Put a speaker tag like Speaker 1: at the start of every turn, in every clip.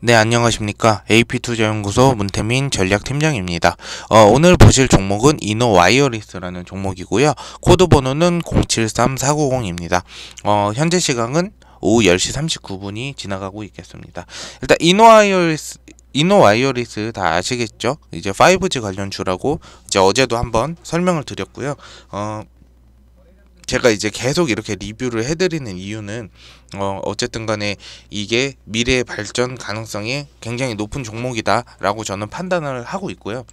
Speaker 1: 네 안녕하십니까 AP투자연구소 문태민 전략팀장입니다 어, 오늘 보실 종목은 이노 와이어리스라는 종목이고요 코드 번호는 073490입니다 어, 현재 시간은 오후 10시 39분이 지나가고 있겠습니다 일단 이노 와이어리스 이노 와이어리스 다 아시겠죠 이제 5G 관련 주라고 이제 어제도 한번 설명을 드렸고요 어, 제가 이제 계속 이렇게 리뷰를 해드리는 이유는 어 어쨌든 간에 이게 미래의 발전 가능성이 굉장히 높은 종목이다라고 저는 판단을 하고 있고요.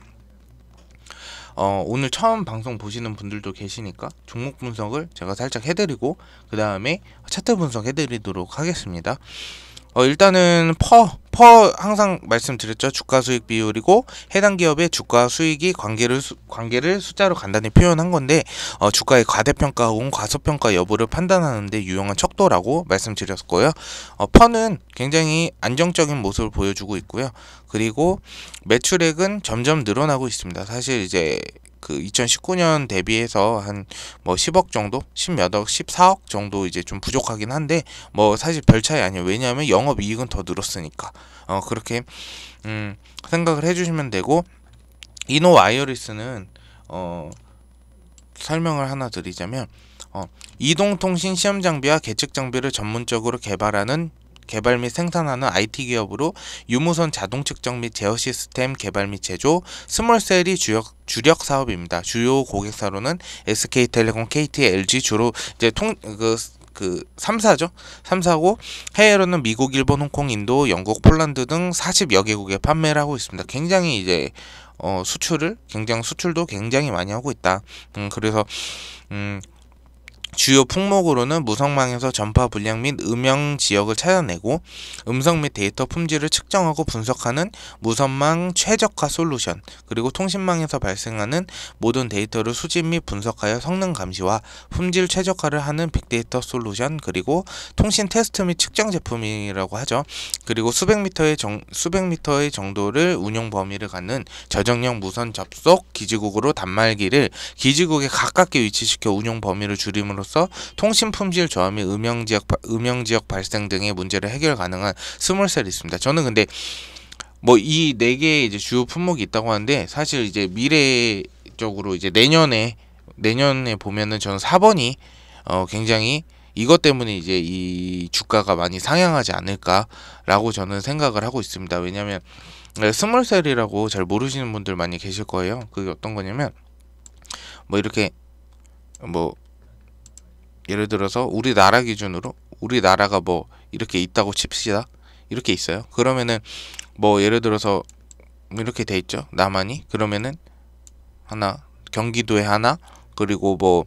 Speaker 1: 어, 오늘 처음 방송 보시는 분들도 계시니까 종목 분석을 제가 살짝 해드리고 그 다음에 차트 분석 해드리도록 하겠습니다. 어, 일단은 퍼, 퍼 항상 말씀드렸죠. 주가 수익 비율이고 해당 기업의 주가 수익이 관계를 수, 관계를 숫자로 간단히 표현한 건데 어, 주가의 과대평가 혹은 과소평가 여부를 판단하는데 유용한 척도라고 말씀드렸고요. 어, 퍼는 굉장히 안정적인 모습을 보여주고 있고요. 그리고 매출액은 점점 늘어나고 있습니다. 사실 이제 그 2019년 대비해서 한 뭐 10억 정도, 10몇억, 14억 정도 이제 좀 부족하긴 한데 뭐 사실 별 차이 아니에요. 왜냐하면 영업 이익은 더 늘었으니까. 어 그렇게 음 생각을 해주시면 되고 이노 와이어리스는 어 설명을 하나 드리자면 어, 이동통신 시험 장비와 계측 장비를 전문적으로 개발하는 개발 및 생산하는 IT 기업으로 유무선 자동 측정 및 제어 시스템 개발 및 제조, 스몰셀이 주력 주력 사업입니다. 주요 고객사로는 SK텔레콤, KT, LG 주로 이제 통 그 그 3사죠. 그 3사고 해외로는 미국, 일본, 홍콩, 인도, 영국, 폴란드 등 40여 개국에 판매를 하고 있습니다. 굉장히 이제 어, 수출을 굉장히 수출도 굉장히 많이 하고 있다. 음, 그래서 음, 주요 품목으로는 무성망에서 전파 분량 및 음영 지역을 찾아내고 음성 및 데이터 품질을 측정하고 분석하는 무선망 최적화 솔루션 그리고 통신망에서 발생하는 모든 데이터를 수집 및 분석하여 성능 감시와 품질 최적화를 하는 빅데이터 솔루션 그리고 통신 테스트 및 측정 제품이라고 하죠. 그리고 수백 미터의 정, 수백 미터의 정도를 운용 범위를 갖는 저정형 무선 접속 기지국으로 단말기를 기지국에 가깝게 위치시켜 운용 범위를 줄임으로 방으로서 통신 품질 저하및 음영 지역 음영 지역 발생 등의 문제를 해결 가능한 스몰셀이 있습니다. 저는 근데 뭐 이 네 개의 이제 주요 품목이 있다고 하는데 사실 이제 미래적으로 이제 내년에 내년에 보면은 저는 4번이 어 굉장히 이것 때문에 이제 이 주가가 많이 상향하지 않을까라고 저는 생각을 하고 있습니다. 왜냐면 네, 스몰셀이라고 잘 모르시는 분들 많이 계실 거예요. 그게 어떤 거냐면 뭐 이렇게 뭐 예를 들어서 우리나라 기준으로 우리나라가 뭐 이렇게 있다고 칩시다. 이렇게 있어요. 그러면은 뭐 예를 들어서 이렇게 돼 있죠. 나만이 그러면은 하나 경기도에 하나 그리고 뭐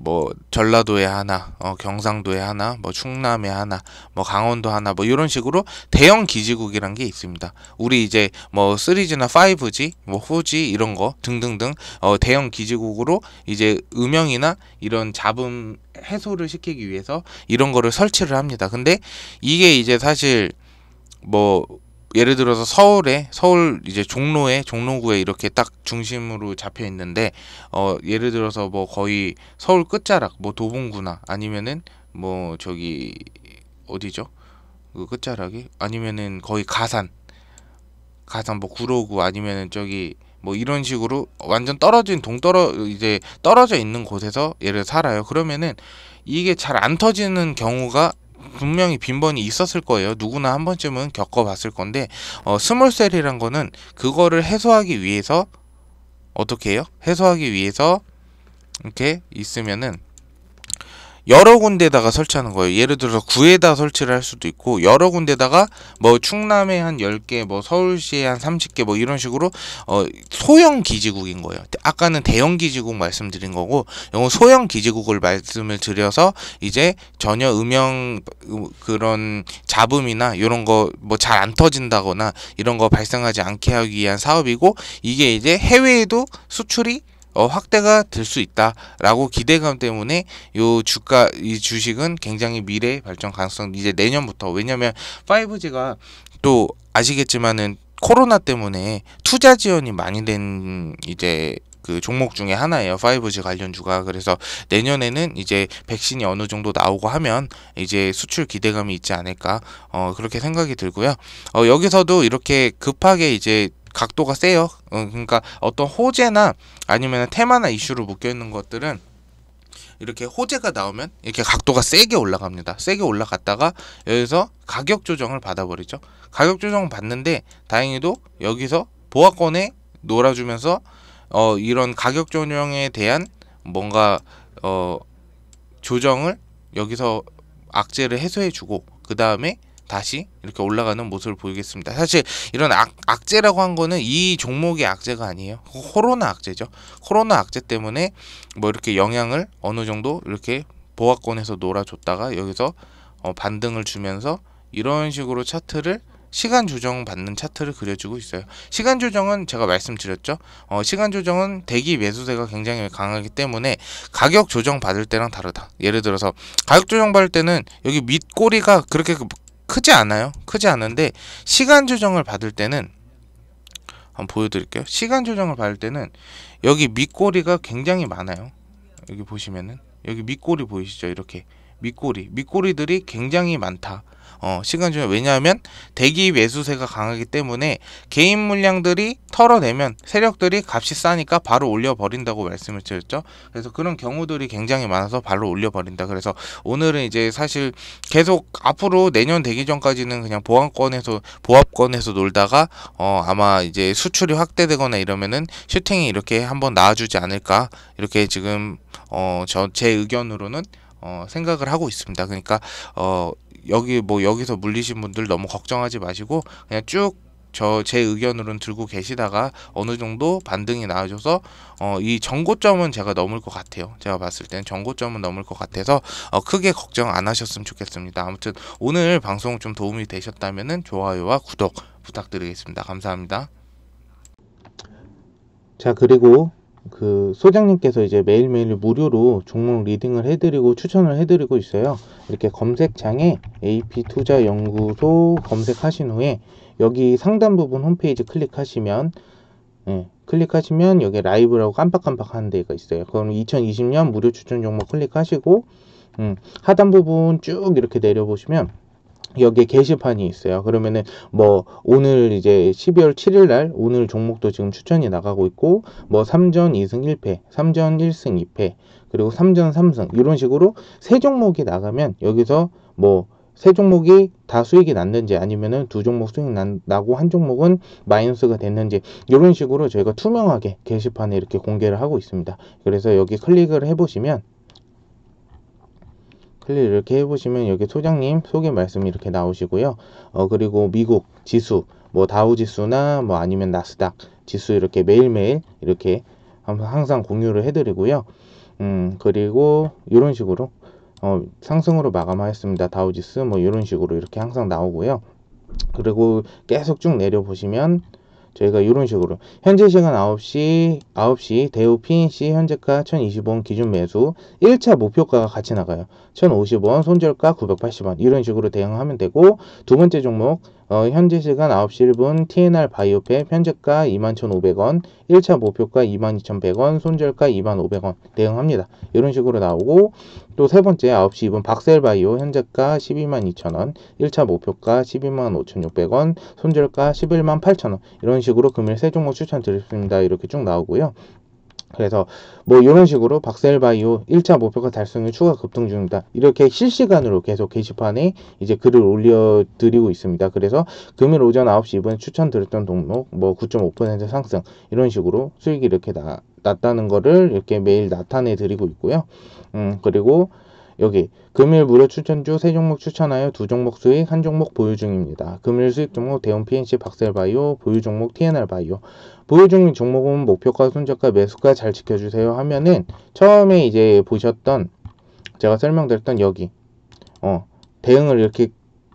Speaker 1: 뭐 전라도에 하나, 어, 경상도에 하나, 뭐 충남에 하나, 뭐 강원도 하나, 뭐 이런 식으로 대형 기지국이란 게 있습니다. 우리 이제 뭐 3G나 5G, 뭐 4G 이런 거 등등등 어, 대형 기지국으로 이제 음영이나 이런 잡음 해소를 시키기 위해서 이런 거를 설치를 합니다. 근데 이게 이제 사실 뭐 예를 들어서 서울에 서울 이제 종로에 종로구에 이렇게 딱 중심으로 잡혀 있는데 어 예를 들어서 뭐 거의 서울 끝자락 뭐 도봉구나 아니면은 뭐 저기 어디죠 그 끝자락이 아니면은 거의 가산 가산 뭐 구로구 아니면은 저기 뭐 이런 식으로 완전 떨어진 동떨어 이제 떨어져 있는 곳에서 얘를 살아요. 그러면은 이게 잘 안 터지는 경우가 분명히 빈번히 있었을 거예요. 누구나 한 번쯤은 겪어봤을 건데 어, 스몰셀이란 거는 그거를 해소하기 위해서 어떻게 해요? 해소하기 위해서 이렇게 있으면은 여러 군데다가 설치하는 거예요. 예를 들어서 구에다 설치를 할 수도 있고 여러 군데다가 뭐 충남에 한 10개, 뭐 서울시에 한 30개 뭐 이런 식으로 어 소형 기지국인 거예요. 아까는 대형 기지국 말씀드린 거고 이건 소형 기지국을 말씀을 드려서 이제 전혀 음영 음, 그런 잡음이나 이런 거 뭐 잘 안 터진다거나 이런 거 발생하지 않게 하기 위한 사업이고 이게 이제 해외에도 수출이 어, 확대가 될 수 있다라고 기대감 때문에 요 주가 이 주식은 굉장히 미래 발전 가능성 이제 내년부터 왜냐면 5G가 또 아시겠지만은 코로나 때문에 투자 지원이 많이 된 이제 그 종목 중에 하나예요. 5G 관련주가. 그래서 내년에는 이제 백신이 어느 정도 나오고 하면 이제 수출 기대감이 있지 않을까. 어, 그렇게 생각이 들고요. 어, 여기서도 이렇게 급하게 이제 각도가 세요. 어, 그러니까 어떤 호재나 아니면 테마나 이슈로 묶여 있는 것들은 이렇게 호재가 나오면 이렇게 각도가 세게 올라갑니다. 세게 올라갔다가 여기서 가격 조정을 받아버리죠. 가격 조정 받는데 다행히도 여기서 보아권에 놀아주면서 어, 이런 가격 조정에 대한 뭔가 어, 조정을 여기서 악재를 해소해주고 그 다음에 다시 이렇게 올라가는 모습을 보이겠습니다. 사실 이런 악, 악재라고 한 거는 이 종목의 악재가 아니에요. 코로나 악재죠. 코로나 악재 때문에 뭐 이렇게 영향을 어느 정도 이렇게 보합권에서 놀아줬다가 여기서 어, 반등을 주면서 이런 식으로 차트를 시간 조정 받는 차트를 그려주고 있어요. 시간 조정은 제가 말씀드렸죠. 어, 시간 조정은 대기 매수세가 굉장히 강하기 때문에 가격 조정 받을 때랑 다르다. 예를 들어서 가격 조정 받을 때는 여기 밑꼬리가 그렇게 크지 않아요. 크지 않은데 시간 조정을 받을 때는 한번 보여드릴게요. 시간 조정을 받을 때는 여기 밑꼬리가 굉장히 많아요. 여기 보시면은 여기 밑꼬리 보이시죠? 이렇게 밑꼬리 밑꼬리들이 굉장히 많다. 어, 시간 중에 왜냐하면 대기 매수세가 강하기 때문에 개인 물량들이 털어내면 세력들이 값이 싸니까 바로 올려버린다고 말씀을 드렸죠. 그래서 그런 경우들이 굉장히 많아서 바로 올려버린다. 그래서 오늘은 이제 사실 계속 앞으로 내년 대기 전까지는 그냥 보안권에서 보합권에서 놀다가 어, 아마 이제 수출이 확대되거나 이러면은 슈팅이 이렇게 한번 나와주지 않을까 이렇게 지금 어, 저 제 의견으로는 어, 생각을 하고 있습니다. 그러니까 어, 여기 뭐 여기서 물리신 분들 너무 걱정하지 마시고 그냥 쭉 저 제 의견으로는 들고 계시다가 어느 정도 반등이 나와줘서 어, 이 정고점은 제가 넘을 것 같아요. 제가 봤을 땐 정고점은 넘을 것 같아서 어, 크게 걱정 안 하셨으면 좋겠습니다. 아무튼 오늘 방송 좀 도움이 되셨다면 좋아요와 구독 부탁드리겠습니다. 감사합니다. 자 그리고 그 소장님께서 이제 매일매일 무료로 종목 리딩을 해드리고 추천을 해드리고 있어요. 이렇게 검색창에 AP투자연구소 검색하신 후에 여기 상단 부분 홈페이지 클릭하시면 예, 클릭하시면 여기 라이브라고 깜빡깜빡한 데가 있어요. 그럼 2020년 무료 추천 종목 클릭하시고 음, 하단 부분 쭉 이렇게 내려보시면 여기에 게시판이 있어요. 그러면은 뭐 오늘 이제 12월 7일 날 오늘 종목도 지금 추천이 나가고 있고 뭐 3전 2승 1패, 3전 1승 2패, 그리고 3전 3승 이런 식으로 세 종목이 나가면 여기서 뭐 세 종목이 다 수익이 났는지 아니면은 두 종목 수익 나고 한 종목은 마이너스가 됐는지 이런 식으로 저희가 투명하게 게시판에 이렇게 공개를 하고 있습니다. 그래서 여기 클릭을 해보시면 클릭 이렇게 해보시면 여기 소장님 소개 말씀 이렇게 나오시고요. 어, 그리고 미국 지수, 뭐 다우 지수나 뭐 아니면 나스닥 지수 이렇게 매일매일 이렇게 항상 공유를 해드리고요. 음, 그리고 이런 식으로 어, 상승으로 마감하였습니다. 다우지수 뭐 이런 식으로 이렇게 항상 나오고요. 그리고 계속 쭉 내려보시면 저희가 이런 식으로 현재 시간 9시 9시 대우 PNC 현재가 1020원 기준 매수 1차 목표가가 같이 나가요 1050원 손절가 980원 이런 식으로 대응하면 되고 두 번째 종목 어, 현재 시간 9시 1분 TNR 바이오페 현재가 21,500원, 1차 목표가 22,100원, 손절가 2,500원 대응합니다. 이런 식으로 나오고 또 세 번째 9시 2분 박셀바이오 현재가 122,000원, 1차 목표가 125,600원, 손절가 118,000원 이런 식으로 금일 세 종목 추천드렸습니다. 이렇게 쭉 나오고요. 그래서 뭐 이런 식으로 박셀바이오 1차 목표가 달성에 추가 급등 중입니다. 이렇게 실시간으로 계속 게시판에 이제 글을 올려드리고 있습니다. 그래서 금일 오전 9시 이번에 추천드렸던 종목 뭐9.5% 상승 이런 식으로 수익이 이렇게 나, 났다는 거를 이렇게 매일 나타내 드리고 있고요. 음, 그리고 여기 금일 무료 추천주 세 종목 추천하여 두 종목 수익 한 종목 보유 중입니다. 금일 수익 종목 대운 PNC 박셀바이오 보유 종목 TNR바이오 보유 중인 종목은 목표가 손절가 매수가 잘 지켜주세요 하면은 처음에 이제 보셨던 제가 설명드렸던 여기 어 대응을 이렇게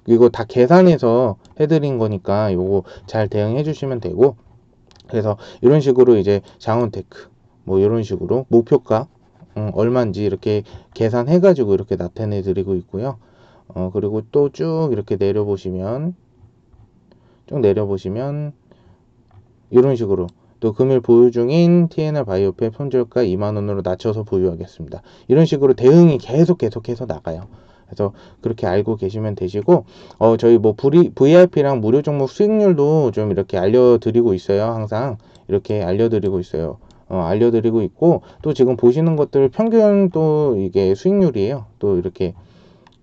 Speaker 1: 이거 다 계산해서 해드린 거니까 요거 잘 대응해 주시면 되고 그래서 이런 식으로 이제 장원테크 뭐 이런 식으로 목표가 어, 얼마인지 이렇게 계산해 가지고 이렇게 나타내 드리고 있고요 어, 그리고 또 쭉 이렇게 내려 보시면 쭉 내려 보시면 이런 식으로 또 금일 보유 중인 TNR 바이오팩 손절가 2만원으로 낮춰서 보유하겠습니다. 이런 식으로 대응이 계속 계속해서 나가요. 그래서 그렇게 알고 계시면 되시고 어 저희 뭐 브리, VIP랑 무료 종목 수익률도 좀 이렇게 알려드리고 있어요. 항상 이렇게 알려드리고 있어요. 어, 알려드리고 있고 또 지금 보시는 것들 평균 또 이게 수익률이에요 또 이렇게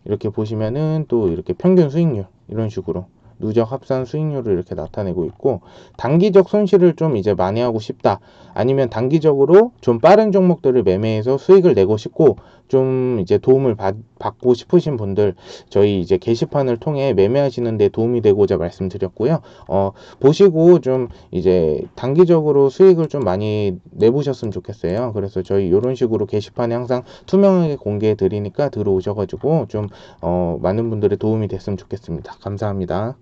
Speaker 1: 이렇게 보시면은 또 이렇게 평균 수익률 이런 식으로 누적 합산 수익률을 이렇게 나타내고 있고 단기적 손실을 좀 이제 만회하고 싶다 아니면 단기적으로 좀 빠른 종목들을 매매해서 수익을 내고 싶고 좀 이제 도움을 받, 받고 싶으신 분들 저희 이제 게시판을 통해 매매하시는데 도움이 되고자 말씀드렸고요. 어, 보시고 좀 이제 단기적으로 수익을 좀 많이 내보셨으면 좋겠어요. 그래서 저희 이런 식으로 게시판에 항상 투명하게 공개해 드리니까 들어오셔가지고 좀 어, 많은 분들의 도움이 됐으면 좋겠습니다. 감사합니다.